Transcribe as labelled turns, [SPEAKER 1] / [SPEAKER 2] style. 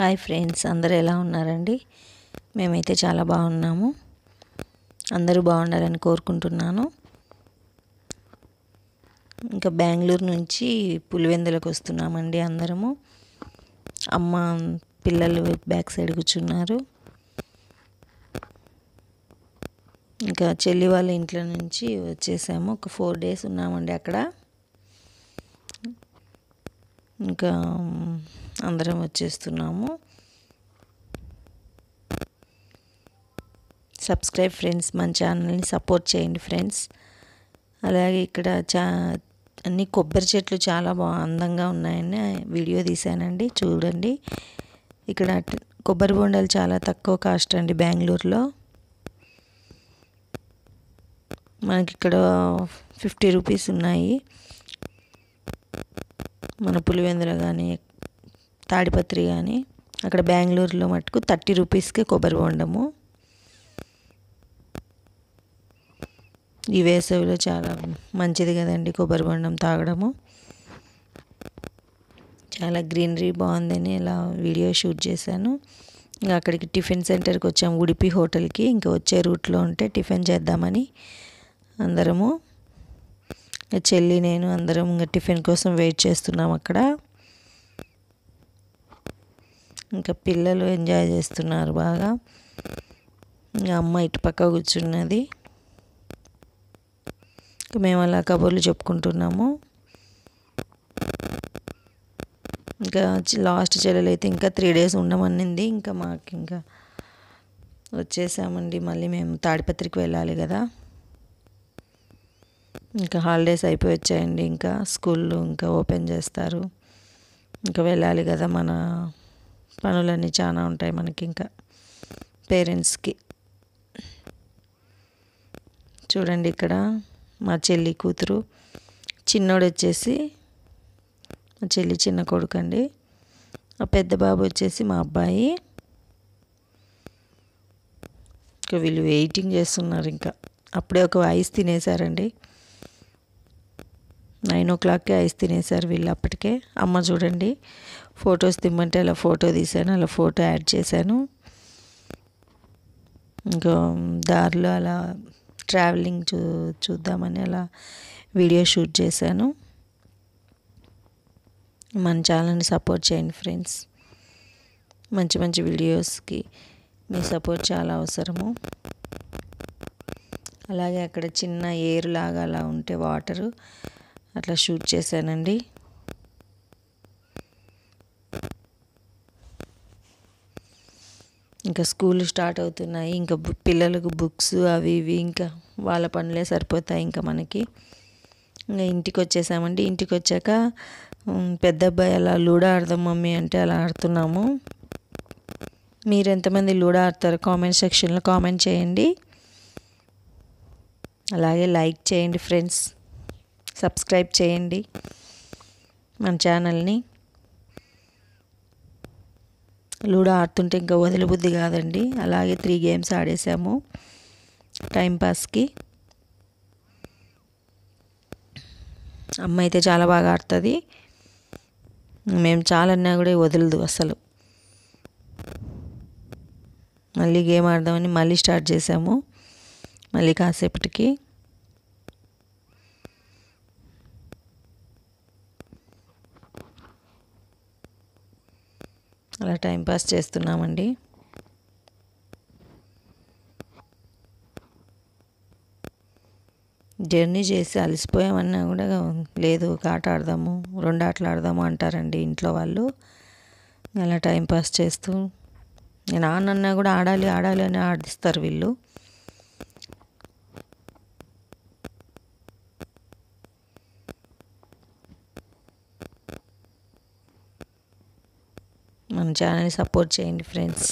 [SPEAKER 1] hi friends అందరు ఎలా ఉన్నారండి మేమైతే చాలా బాగున్నాము అందరూ బాగుండాలని కోరుకుంటున్నాను ఇంకా బెంగళూరు నుంచి పులివెందులకు వస్తున్నామండి అందరము అమ్మ పిల్లలు బ్యాక్ సైడ్ కూర్చున్నారు ఇంకా చెల్లి వాళ్ళ ఇంట్లో నుంచి వచ్చేసాము ఒక ఫోర్ డేస్ ఉన్నామండి అక్కడ ఇంకా అందరం వచ్చేస్తున్నాము సబ్స్క్రైబ్ ఫ్రెండ్స్ మన ఛానల్ని సపోర్ట్ చేయండి ఫ్రెండ్స్ అలాగే ఇక్కడ చా అన్ని కొబ్బరి చెట్లు చాలా బా అందంగా ఉన్నాయని వీడియో తీశానండి చూడండి ఇక్కడ కొబ్బరి బొండాలు చాలా తక్కువ కాస్ట్ అండి బెంగళూరులో మనకి ఇక్కడ ఫిఫ్టీ రూపీస్ ఉన్నాయి మన పులివెందుల కానీ తాడిపత్రి కానీ అక్కడ బెంగళూరులో మటుకు థర్టీ రూపీస్కే కొబ్బరి బొండము ఈ వేసవిలో చాలా మంచిది కదండి కొబ్బరి బొండం తాగడము చాలా గ్రీనరీ బాగుందని ఇలా వీడియో షూట్ చేశాను ఇంకా అక్కడికి టిఫిన్ సెంటర్కి వచ్చాము ఉడిపి హోటల్కి ఇంకా వచ్చే రూట్లో ఉంటే టిఫిన్ చేద్దామని అందరము ఇంకా చెల్లి నేను అందరం ఇంకా టిఫిన్ కోసం వెయిట్ చేస్తున్నాం అక్కడ ఇంకా పిల్లలు ఎంజాయ్ చేస్తున్నారు బాగా ఇంకా అమ్మ ఇటు పక్క కూర్చున్నది మేము అలా కబుర్లు చెప్పుకుంటున్నాము ఇంకా లాస్ట్ చెల్లెలు అయితే ఇంకా త్రీ డేస్ ఉండమనింది ఇంకా మాకు ఇంకా వచ్చేసామండి మళ్ళీ మేము తాడిపత్రికి వెళ్ళాలి కదా ఇంకా హాలిడేస్ అయిపోయొచ్చాయండి వచ్చాయండి ఇంకా స్కూళ్ళు ఇంకా ఓపెన్ చేస్తారు ఇంకా వెళ్ళాలి కదా మన పనులన్నీ చాలా ఉంటాయి మనకి ఇంకా పేరెంట్స్కి చూడండి ఇక్కడ మా చెల్లి కూతురు చిన్నోడు వచ్చేసి మా చెల్లి చిన్న కొడుకు అండి ఆ పెద్ద బాబు వచ్చేసి మా అబ్బాయి ఇంకా వీళ్ళు వెయిటింగ్ చేస్తున్నారు ఇంకా అప్పుడే ఒక ఐస్ తినేశారండి నైన్ ఓ క్లాక్కి ఐస్ తినేసారు వీళ్ళు అప్పటికే అమ్మ చూడండి ఫొటోస్ తిమ్మంటే అలా ఫోటో తీశాను అలా ఫోటో యాడ్ చేశాను ఇంకా దారిలో అలా ట్రావెలింగ్ చూ చూద్దామని అలా వీడియో షూట్ చేశాను మన ఛానల్ని సపోర్ట్ చేయండి ఫ్రెండ్స్ మంచి మంచి వీడియోస్కి మీ సపోర్ట్ చాలా అవసరము అలాగే అక్కడ చిన్న ఏరు లాగా అలా ఉంటే వాటరు అట్లా షూట్ చేశానండి ఇంకా స్కూల్ స్టార్ట్ అవుతున్నాయి ఇంకా పిల్లలకు బుక్స్ అవి ఇవి ఇంకా వాళ్ళ పనులే సరిపోతాయి ఇంకా మనకి ఇంకా ఇంటికి వచ్చేసామండి ఇంటికి వచ్చాక పెద్ద అబ్బాయి అలా లూడో ఆడదాం మమ్మీ అంటే అలా ఆడుతున్నాము మీరు ఎంతమంది లూడో ఆడతారు కామెంట్ సెక్షన్లో కామెంట్ చేయండి అలాగే లైక్ చేయండి ఫ్రెండ్స్ సబ్స్క్రైబ్ చేయండి మన ఛానల్ని లూడో ఆడుతుంటే ఇంకా వదిలిబుద్ధి కాదండి అలాగే త్రీ గేమ్స్ ఆడేసాము టైంపాస్కి అమ్మ అయితే చాలా బాగా ఆడుతుంది మేము చాలన్నా కూడా వదలదు అసలు మళ్ళీ గేమ్ ఆడదామని మళ్ళీ స్టార్ట్ చేసాము మళ్ళీ కాసేపటికి అలా టైంపాస్ చేస్తున్నామండి జర్నీ చేసి అలసిపోయామన్నా కూడా లేదు ఒక ఆట ఆడదాము రెండు ఆటలు ఆడదాము అంటారండి ఇంట్లో వాళ్ళు అలా టైంపాస్ చేస్తూ నాన్నన్నా కూడా ఆడాలి ఆడాలి అని ఆడిస్తారు వీళ్ళు మన ఛానల్ని సపోర్ట్ చేయండి ఫ్రెండ్స్